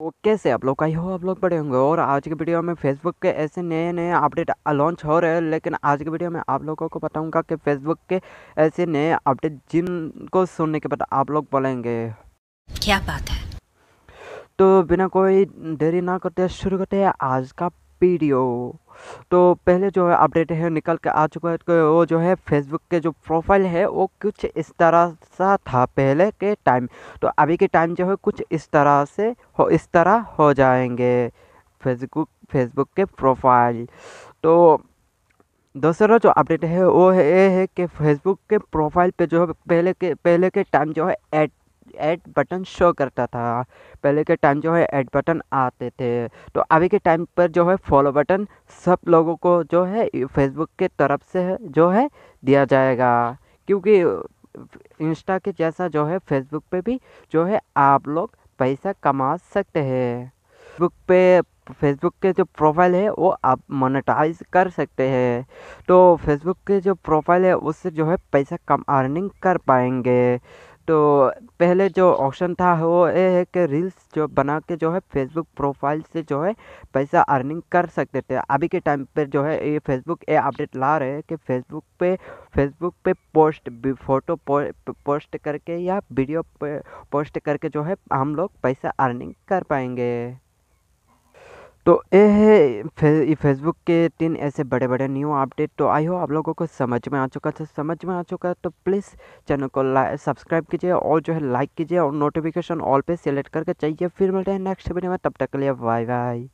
वो कैसे आप लोग का हो आप लोग बड़े होंगे और आज के वीडियो में फेसबुक के ऐसे नए नए अपडेट लॉन्च हो रहे हैं लेकिन आज के वीडियो में आप लोगों को बताऊंगा कि फेसबुक के ऐसे नए अपडेट जिनको सुनने के बाद आप लोग बोलेंगे क्या बात है तो बिना कोई देरी ना करते शुरू करते हैं आज का वीडियो तो पहले जो है अपडेट है निकल के आ चुका है तो वो जो है फेसबुक के जो प्रोफाइल है वो कुछ इस तरह सा था पहले के टाइम तो अभी के टाइम जो है कुछ इस तरह से हो इस तरह हो जाएंगे फेसबुक फेसबुक के प्रोफाइल तो दूसरा जो अपडेट है वो है, है कि फेसबुक के प्रोफाइल पे जो है पहले के पहले के टाइम जो है एड ऐड बटन शो करता था पहले के टाइम जो है ऐड बटन आते थे तो अभी के टाइम पर जो है फॉलो बटन सब लोगों को जो है फेसबुक के तरफ से जो है दिया जाएगा क्योंकि इंस्टा के जैसा जो है फेसबुक पे भी जो है आप लोग पैसा कमा सकते हैं फेसबुक पे फेसबुक के जो प्रोफाइल है वो आप मोनेटाइज कर सकते हैं तो फेसबुक के जो प्रोफाइल है उससे जो है पैसा कम अर्निंग कर पाएंगे तो पहले जो ऑप्शन था वो ये है कि रील्स जो बना के जो है फेसबुक प्रोफाइल से जो है पैसा अर्निंग कर सकते थे अभी के टाइम पर जो है ये फेसबुक ये अपडेट ला रहे हैं कि फेसबुक पे फेसबुक पे पोस्ट फोटो पोस्ट करके या वीडियो पोस्ट करके जो है हम लोग पैसा अर्निंग कर पाएंगे तो ये है फे, फेसबुक के तीन ऐसे बड़े बड़े न्यू अपडेट तो आई हो आप लोगों को समझ में आ चुका था समझ में आ चुका तो प्लीज़ चैनल को सब्सक्राइब कीजिए और जो है लाइक कीजिए और नोटिफिकेशन ऑल पे सेलेक्ट करके चाहिए फिर मिलते हैं नेक्स्ट वीडियो में तब तक के लिए बाय बाय